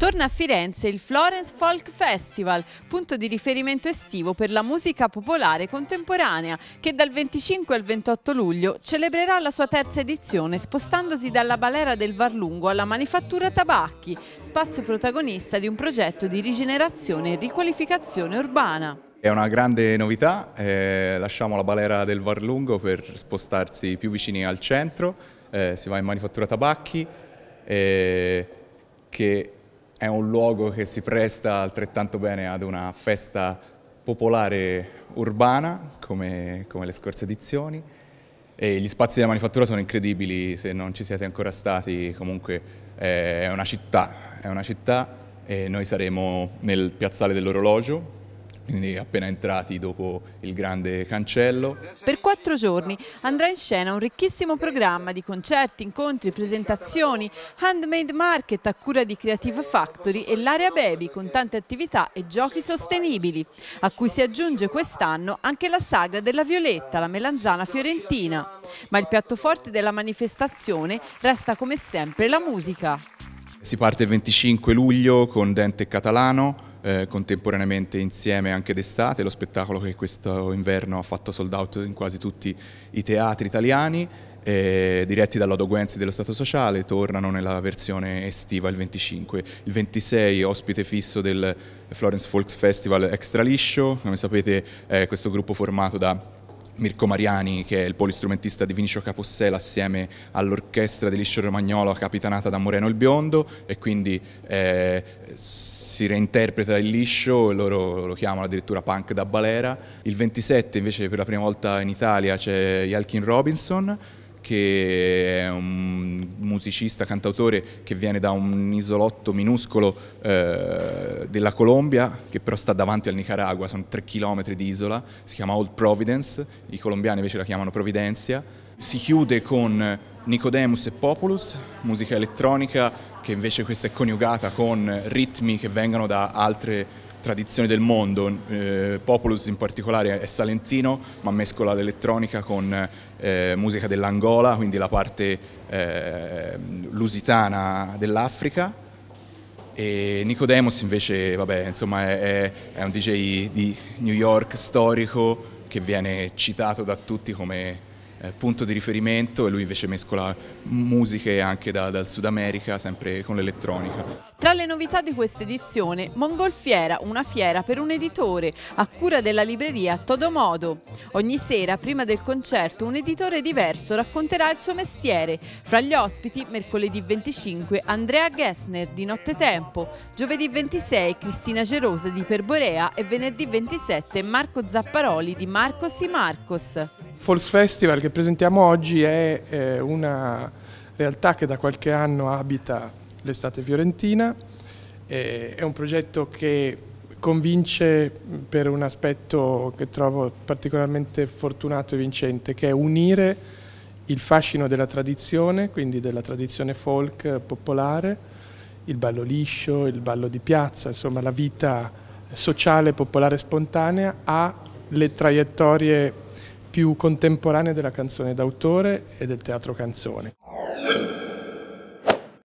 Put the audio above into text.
Torna a Firenze il Florence Folk Festival, punto di riferimento estivo per la musica popolare contemporanea, che dal 25 al 28 luglio celebrerà la sua terza edizione spostandosi dalla balera del Varlungo alla manifattura Tabacchi, spazio protagonista di un progetto di rigenerazione e riqualificazione urbana. È una grande novità, eh, lasciamo la balera del Varlungo per spostarsi più vicini al centro, eh, si va in manifattura Tabacchi, eh, che è un luogo che si presta altrettanto bene ad una festa popolare urbana come, come le scorse edizioni e gli spazi della manifattura sono incredibili, se non ci siete ancora stati comunque eh, è una città, è una città e noi saremo nel piazzale dell'orologio quindi appena entrati dopo il grande cancello. Per quattro giorni andrà in scena un ricchissimo programma di concerti, incontri, presentazioni, handmade market a cura di Creative Factory e l'area baby con tante attività e giochi sostenibili, a cui si aggiunge quest'anno anche la sagra della Violetta, la melanzana fiorentina. Ma il piatto forte della manifestazione resta come sempre la musica. Si parte il 25 luglio con Dente Catalano, eh, contemporaneamente insieme anche d'estate, lo spettacolo che questo inverno ha fatto sold out in quasi tutti i teatri italiani, eh, diretti da Lodo Guenzi dello Stato Sociale, tornano nella versione estiva il 25. Il 26 ospite fisso del Florence Folks Festival Extraliscio, come sapete è questo gruppo formato da Mirko Mariani, che è il polistrumentista di Vinicio Capossela assieme all'orchestra di Liscio Romagnolo capitanata da Moreno il Biondo e quindi eh, si reinterpreta il liscio, loro lo chiamano addirittura punk da balera. Il 27 invece per la prima volta in Italia c'è Yelkin Robinson che è un musicista, cantautore che viene da un isolotto minuscolo eh, della Colombia, che però sta davanti al Nicaragua, sono tre chilometri di isola, si chiama Old Providence, i colombiani invece la chiamano Providencia. Si chiude con Nicodemus e Populus, musica elettronica che invece questa è coniugata con ritmi che vengono da altre tradizioni del mondo, eh, Populus in particolare è salentino ma mescola l'elettronica con eh, musica dell'Angola, quindi la parte eh, lusitana dell'Africa e Nicodemus invece vabbè, insomma, è, è un DJ di New York storico che viene citato da tutti come eh, punto di riferimento e lui invece mescola musiche anche da, dal Sud America, sempre con l'elettronica. Tra le novità di questa edizione, Mongolfiera, una fiera per un editore, a cura della libreria Todomodo. Ogni sera, prima del concerto, un editore diverso racconterà il suo mestiere. Fra gli ospiti, mercoledì 25, Andrea Gessner di Nottetempo, giovedì 26, Cristina Gerosa di Perborea e venerdì 27, Marco Zapparoli di Marcos y Marcos. Folks Festival che che presentiamo oggi è eh, una realtà che da qualche anno abita l'estate fiorentina, eh, è un progetto che convince mm, per un aspetto che trovo particolarmente fortunato e vincente, che è unire il fascino della tradizione, quindi della tradizione folk popolare, il ballo liscio, il ballo di piazza, insomma la vita sociale, popolare spontanea, alle traiettorie più contemporanee della canzone d'autore e del teatro canzone.